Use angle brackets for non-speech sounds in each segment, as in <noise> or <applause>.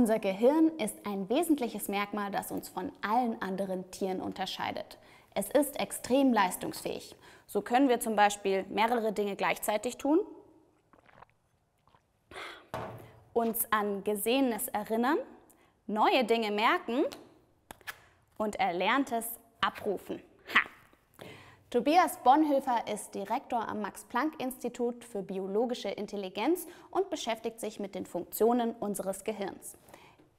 Unser Gehirn ist ein wesentliches Merkmal, das uns von allen anderen Tieren unterscheidet. Es ist extrem leistungsfähig. So können wir zum Beispiel mehrere Dinge gleichzeitig tun, uns an Gesehenes erinnern, neue Dinge merken und Erlerntes abrufen. Ha! Tobias Bonhoeffer ist Direktor am Max-Planck-Institut für biologische Intelligenz und beschäftigt sich mit den Funktionen unseres Gehirns.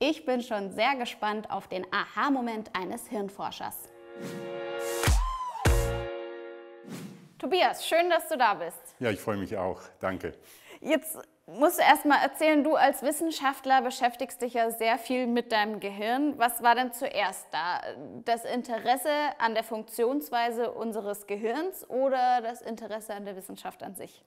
Ich bin schon sehr gespannt auf den Aha-Moment eines Hirnforschers. Tobias, schön, dass du da bist. Ja, ich freue mich auch. Danke. Jetzt musst du erst mal erzählen, du als Wissenschaftler beschäftigst dich ja sehr viel mit deinem Gehirn. Was war denn zuerst da? Das Interesse an der Funktionsweise unseres Gehirns oder das Interesse an der Wissenschaft an sich?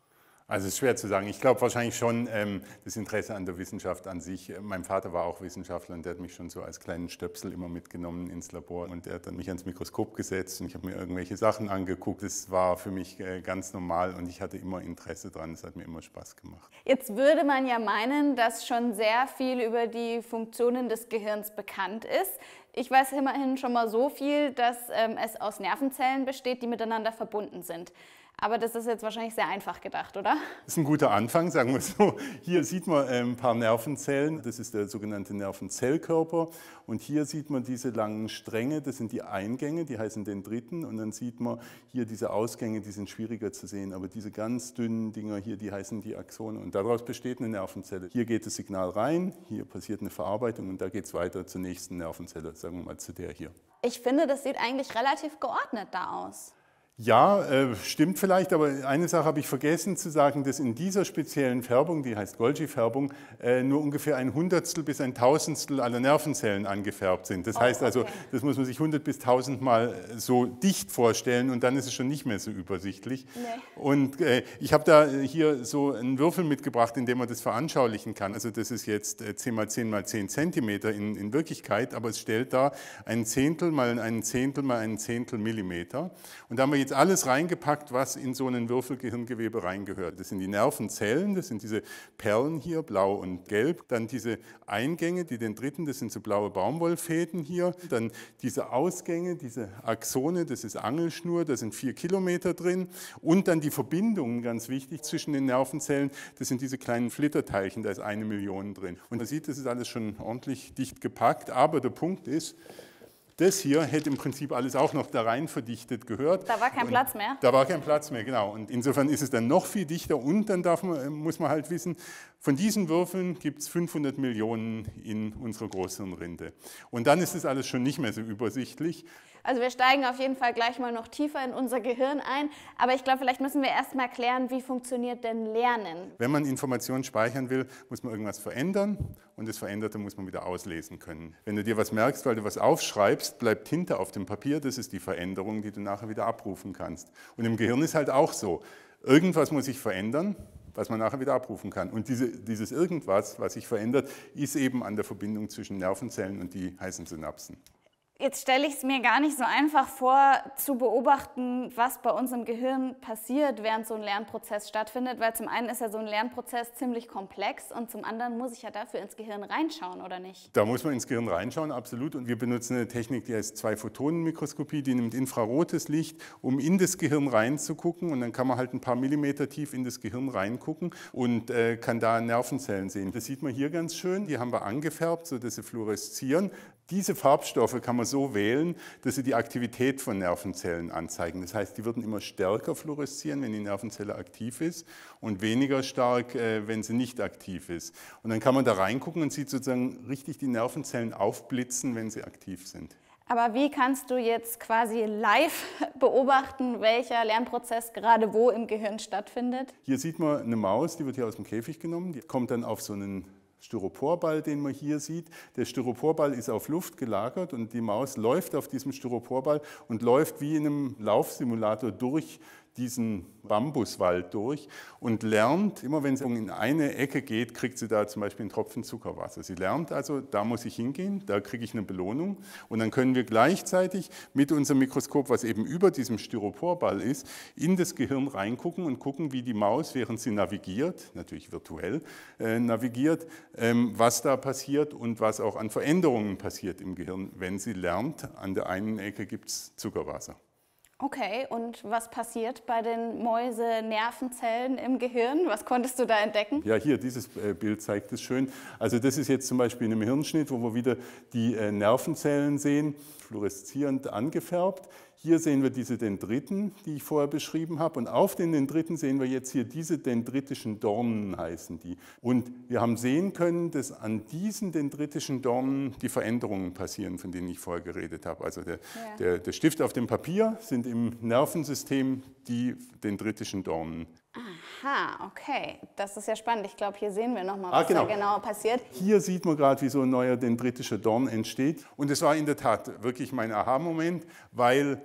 Also es ist schwer zu sagen. Ich glaube wahrscheinlich schon ähm, das Interesse an der Wissenschaft an sich. Mein Vater war auch Wissenschaftler und der hat mich schon so als kleinen Stöpsel immer mitgenommen ins Labor und er hat dann mich ans Mikroskop gesetzt und ich habe mir irgendwelche Sachen angeguckt. Das war für mich äh, ganz normal und ich hatte immer Interesse dran. Es hat mir immer Spaß gemacht. Jetzt würde man ja meinen, dass schon sehr viel über die Funktionen des Gehirns bekannt ist. Ich weiß immerhin schon mal so viel, dass ähm, es aus Nervenzellen besteht, die miteinander verbunden sind. Aber das ist jetzt wahrscheinlich sehr einfach gedacht, oder? Das ist ein guter Anfang, sagen wir so. Hier sieht man äh, ein paar Nervenzellen. Das ist der sogenannte Nervenzellkörper. Und hier sieht man diese langen Stränge. Das sind die Eingänge, die heißen den dritten. Und dann sieht man hier diese Ausgänge, die sind schwieriger zu sehen. Aber diese ganz dünnen Dinger hier, die heißen die Axone. Und daraus besteht eine Nervenzelle. Hier geht das Signal rein, hier passiert eine Verarbeitung und da geht es weiter zur nächsten Nervenzelle, sagen wir mal zu der hier. Ich finde, das sieht eigentlich relativ geordnet da aus. Ja, äh, stimmt vielleicht, aber eine Sache habe ich vergessen zu sagen, dass in dieser speziellen Färbung, die heißt Golgi-Färbung, äh, nur ungefähr ein Hundertstel bis ein Tausendstel aller Nervenzellen angefärbt sind. Das oh, heißt also, okay. das muss man sich hundert 100 bis tausendmal äh, so dicht vorstellen und dann ist es schon nicht mehr so übersichtlich. Nee. Und äh, ich habe da hier so einen Würfel mitgebracht, in dem man das veranschaulichen kann. Also das ist jetzt 10 äh, mal 10 mal 10 Zentimeter in, in Wirklichkeit, aber es stellt da ein Zehntel mal ein Zehntel mal ein Zehntel Millimeter. Und da haben wir jetzt alles reingepackt, was in so einen Würfelgehirngewebe reingehört. Das sind die Nervenzellen, das sind diese Perlen hier, blau und gelb. Dann diese Eingänge, die den dritten, das sind so blaue Baumwollfäden hier. Dann diese Ausgänge, diese Axone, das ist Angelschnur, da sind vier Kilometer drin. Und dann die Verbindungen, ganz wichtig, zwischen den Nervenzellen, das sind diese kleinen Flitterteilchen, da ist eine Million drin. Und man sieht, das ist alles schon ordentlich dicht gepackt. Aber der Punkt ist, das hier hätte im Prinzip alles auch noch da rein verdichtet gehört. Da war kein und Platz mehr. Da war kein Platz mehr, genau. Und insofern ist es dann noch viel dichter und dann man, äh, muss man halt wissen, von diesen Würfeln gibt es 500 Millionen in unserer großen Rinde. Und dann ist das alles schon nicht mehr so übersichtlich. Also wir steigen auf jeden Fall gleich mal noch tiefer in unser Gehirn ein. Aber ich glaube, vielleicht müssen wir erst mal klären, wie funktioniert denn Lernen? Wenn man Informationen speichern will, muss man irgendwas verändern und das Veränderte muss man wieder auslesen können. Wenn du dir was merkst, weil du was aufschreibst, bleibt Tinte auf dem Papier, das ist die Veränderung, die du nachher wieder abrufen kannst. Und im Gehirn ist halt auch so, irgendwas muss sich verändern, was man nachher wieder abrufen kann. Und diese, dieses Irgendwas, was sich verändert, ist eben an der Verbindung zwischen Nervenzellen und die heißen Synapsen. Jetzt stelle ich es mir gar nicht so einfach vor, zu beobachten, was bei uns im Gehirn passiert, während so ein Lernprozess stattfindet, weil zum einen ist ja so ein Lernprozess ziemlich komplex und zum anderen muss ich ja dafür ins Gehirn reinschauen, oder nicht? Da muss man ins Gehirn reinschauen, absolut. Und wir benutzen eine Technik, die heißt Zwei-Photonen-Mikroskopie, die nimmt infrarotes Licht, um in das Gehirn reinzugucken und dann kann man halt ein paar Millimeter tief in das Gehirn reingucken und äh, kann da Nervenzellen sehen. Das sieht man hier ganz schön, die haben wir angefärbt, sodass sie fluoreszieren. Diese Farbstoffe kann man so wählen, dass sie die Aktivität von Nervenzellen anzeigen. Das heißt, die würden immer stärker fluoreszieren, wenn die Nervenzelle aktiv ist und weniger stark, äh, wenn sie nicht aktiv ist. Und dann kann man da reingucken und sieht sozusagen richtig die Nervenzellen aufblitzen, wenn sie aktiv sind. Aber wie kannst du jetzt quasi live <laughs> beobachten, welcher Lernprozess gerade wo im Gehirn stattfindet? Hier sieht man eine Maus, die wird hier aus dem Käfig genommen, die kommt dann auf so einen Styroporball, den man hier sieht. Der Styroporball ist auf Luft gelagert und die Maus läuft auf diesem Styroporball und läuft wie in einem Laufsimulator durch diesen Bambuswald durch und lernt, immer wenn sie in eine Ecke geht, kriegt sie da zum Beispiel einen Tropfen Zuckerwasser. Sie lernt also, da muss ich hingehen, da kriege ich eine Belohnung und dann können wir gleichzeitig mit unserem Mikroskop, was eben über diesem Styroporball ist, in das Gehirn reingucken und gucken, wie die Maus, während sie navigiert, natürlich virtuell äh, navigiert, ähm, was da passiert und was auch an Veränderungen passiert im Gehirn, wenn sie lernt, an der einen Ecke gibt es Zuckerwasser. Okay, und was passiert bei den Mäuse-Nervenzellen im Gehirn? Was konntest du da entdecken? Ja, hier, dieses äh, Bild zeigt es schön. Also das ist jetzt zum Beispiel in einem Hirnschnitt, wo wir wieder die äh, Nervenzellen sehen fluoreszierend angefärbt. Hier sehen wir diese Dendriten, die ich vorher beschrieben habe. Und auf den Dendriten sehen wir jetzt hier diese dendritischen Dornen heißen die. Und wir haben sehen können, dass an diesen dendritischen Dornen die Veränderungen passieren, von denen ich vorher geredet habe. Also der, ja. der, der Stift auf dem Papier sind im Nervensystem die dendritischen Dornen. Ah, Aha, okay. Das ist ja spannend. Ich glaube, hier sehen wir nochmal, ah, was ah, genau. da genau passiert. Hier sieht man gerade, wie so ein neuer dendritischer Dorn entsteht. Und es war in der Tat wirklich mein Aha-Moment, weil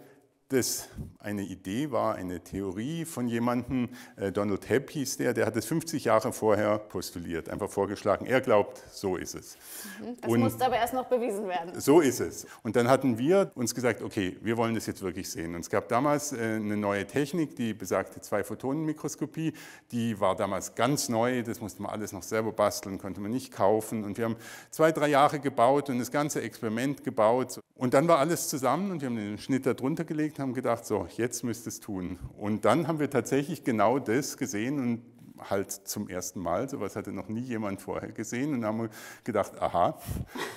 das eine Idee war, eine Theorie von jemandem, äh, Donald Hepp hieß der, der hat es 50 Jahre vorher postuliert, einfach vorgeschlagen. Er glaubt, so ist es. Mhm, das Und musste aber erst noch bewiesen werden. So ist es. Und dann hatten wir uns gesagt, okay, wir wollen das jetzt wirklich sehen. Und es gab damals äh, eine neue Technik, die besagte Zwei-Photonen-Mikroskopie, die war damals ganz neu, das musste man alles noch selber basteln, konnte man nicht kaufen. Und wir haben zwei, drei Jahre gebaut und das ganze Experiment gebaut. Und dann war alles zusammen und wir haben den Schnitt darunter gelegt haben gedacht, so, jetzt müsst ihr es tun. Und dann haben wir tatsächlich genau das gesehen und halt zum ersten Mal, sowas hatte noch nie jemand vorher gesehen und haben gedacht, aha,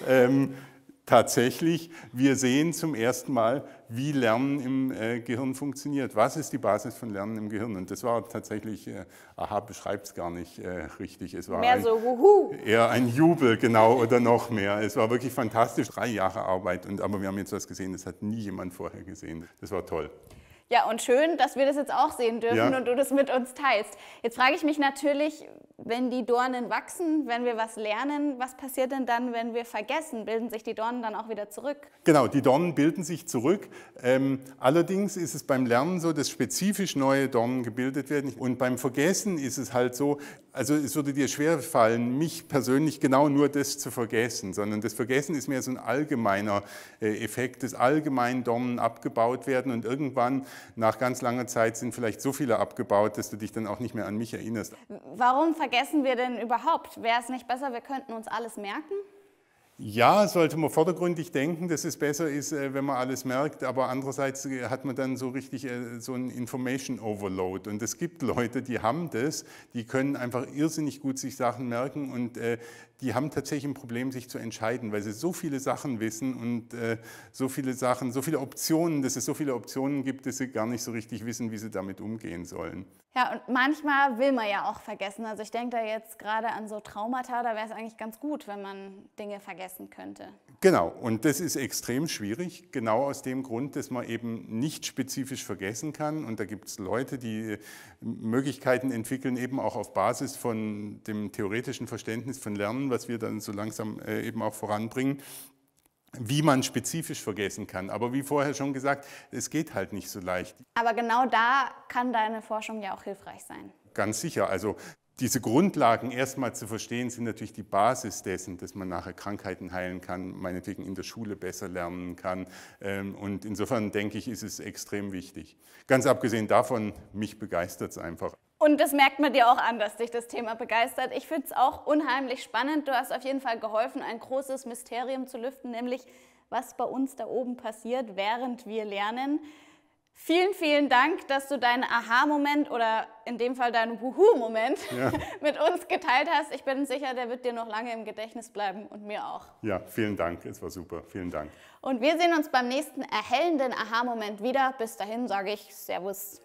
ähm, tatsächlich, wir sehen zum ersten Mal, wie Lernen im äh, Gehirn funktioniert. Was ist die Basis von Lernen im Gehirn? Und das war tatsächlich, äh, aha, beschreibt es gar nicht äh, richtig. Es war mehr ein, so, wuhu. Eher ein Jubel, genau, oder noch mehr. Es war wirklich fantastisch, drei Jahre Arbeit. Und, aber wir haben jetzt was gesehen, das hat nie jemand vorher gesehen. Das war toll. Ja, und schön, dass wir das jetzt auch sehen dürfen ja. und du das mit uns teilst. Jetzt frage ich mich natürlich, wenn die Dornen wachsen, wenn wir was lernen, was passiert denn dann, wenn wir vergessen? Bilden sich die Dornen dann auch wieder zurück? Genau, die Dornen bilden sich zurück. Ähm, allerdings ist es beim Lernen so, dass spezifisch neue Dornen gebildet werden. Und beim Vergessen ist es halt so, also es würde dir schwer fallen, mich persönlich genau nur das zu vergessen, sondern das Vergessen ist mehr so ein allgemeiner äh, Effekt, des allgemein Dommen abgebaut werden und irgendwann nach ganz langer Zeit sind vielleicht so viele abgebaut, dass du dich dann auch nicht mehr an mich erinnerst. Warum vergessen wir denn überhaupt? Wäre es nicht besser, wir könnten uns alles merken? Ja, sollte man vordergründig denken, dass es besser ist, äh, wenn man alles merkt, aber andererseits äh, hat man dann so richtig äh, so einen Information Overload. Und es gibt Leute, die haben das, die können einfach irrsinnig gut sich Sachen merken und die haben tatsächlich ein Problem, sich zu entscheiden, weil sie so viele Sachen wissen und äh, so viele Sachen, so viele Optionen, dass es so viele Optionen gibt, dass sie gar nicht so richtig wissen, wie sie damit umgehen sollen. Ja, und manchmal will man ja auch vergessen. Also ich denke da jetzt gerade an so Traumata, da wäre es eigentlich ganz gut, wenn man Dinge vergessen könnte. Genau, und das ist extrem schwierig, genau aus dem Grund, dass man eben nicht spezifisch vergessen kann. Und da gibt es Leute, die äh, Möglichkeiten entwickeln, eben auch auf Basis von dem theoretischen Verständnis von Lernen, was wir dann so langsam äh, eben auch voranbringen wie man spezifisch vergessen kann. Aber wie vorher schon gesagt, es geht halt nicht so leicht. Aber genau da kann deine Forschung ja auch hilfreich sein. Ganz sicher. Also diese Grundlagen erstmal zu verstehen, sind natürlich die Basis dessen, dass man nachher Krankheiten heilen kann, meinetwegen in der Schule besser lernen kann. Ähm, und insofern denke ich, ist es extrem wichtig. Ganz abgesehen davon, mich begeistert es einfach. Und das merkt man dir auch an, dass dich das Thema begeistert. Ich finde es auch unheimlich spannend. Du hast auf jeden Fall geholfen, ein großes Mysterium zu lüften, nämlich was bei uns da oben passiert, während wir lernen. Vielen, vielen Dank, dass du deinen Aha-Moment oder in dem Fall deinen Wuhu-Moment ja. <laughs> mit uns geteilt hast. Ich bin sicher, der wird dir noch lange im Gedächtnis bleiben und mir auch. Ja, vielen Dank. Es war super. Vielen Dank. Und wir sehen uns beim nächsten erhellenden Aha-Moment wieder. Bis dahin sage ich Servus.